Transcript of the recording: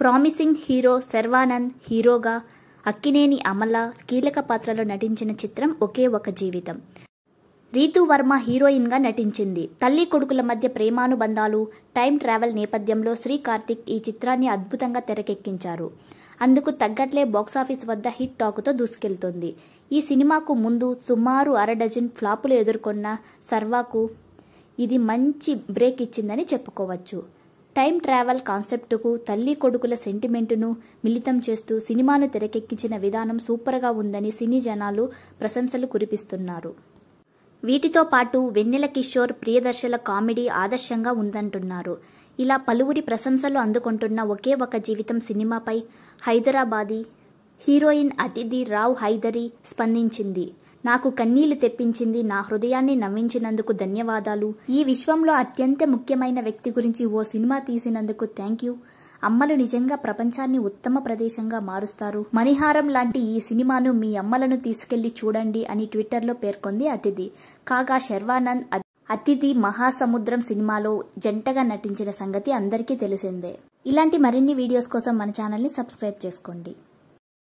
promising hero Sharwanand హీరోగా అక్కినేని అమల కీలక పాత్రలో నటించిన చిత్రం ఒకే ఒక జీవితం రీతు వర్మ హీరోయిన్గా నటించింది తల్లి కొడుకుల మధ్య ప్రేమానుబంధాలు టైం ట్రావెల్ నేపథ్యంలో శ్రీ కార్తిక్ ఈ చిత్రాన్ని అద్భుతంగా తెరకెక్కించారు అందుకు తగ్గట్లే బాక్సాఫీస్ వద్ద హిట్ టాకుతో దూసుకెళ్తోంది ఈ సినిమాకు ముందు సుమారు అర డజన్ ఫ్లాపులు ఎదుర్కొన్న సర్వాకు ఇది మంచి బ్రేక్ ఇచ్చిందని చెప్పుకోవచ్చు టైం ట్రావెల్ కాన్సెప్టుకు తల్లి కొడుకుల సెంటిమెంటును మిళితం చేస్తూ సినిమాను తెరకెక్కించిన విధానం సూపర్గా ఉందని సినీ జనాలు ప్రశంసలు కురిపిస్తున్నారు వీటితో పాటు వెన్నెల కిషోర్ ప్రియదర్శల కామెడీ ఆదర్శంగా ఉందంటున్నారు ఇలా పలువురి ప్రశంసలు అందుకుంటున్న ఒకే ఒక జీవితం సినిమాపై హైదరాబాదీ హీరోయిన్ అతిథి రావ్ హైదరి స్పందించింది నాకు కన్నీళ్లు తెప్పించింది నా హృదయాన్ని నవ్వించినందుకు ధన్యవాదాలు ఈ విశ్వంలో అత్యంత ముఖ్యమైన వ్యక్తి గురించి ఓ సినిమా తీసినందుకు థ్యాంక్ యూ అమ్మలు నిజంగా ప్రపంచాన్ని ఉత్తమ ప్రదేశంగా మారుస్తారు మణిహారం లాంటి ఈ సినిమాను మీ అమ్మలను తీసుకెళ్లి చూడండి అని ట్విట్టర్లో పేర్కొంది అతిథి కాగా శర్వానంద్ అతిథి మహాసముద్రం సినిమాలో జంటగా నటించిన సంగతి అందరికీ తెలిసిందే ఇలాంటి మరిన్ని వీడియోస్ కోసం మన ఛానల్ని సబ్స్క్రైబ్ చేసుకోండి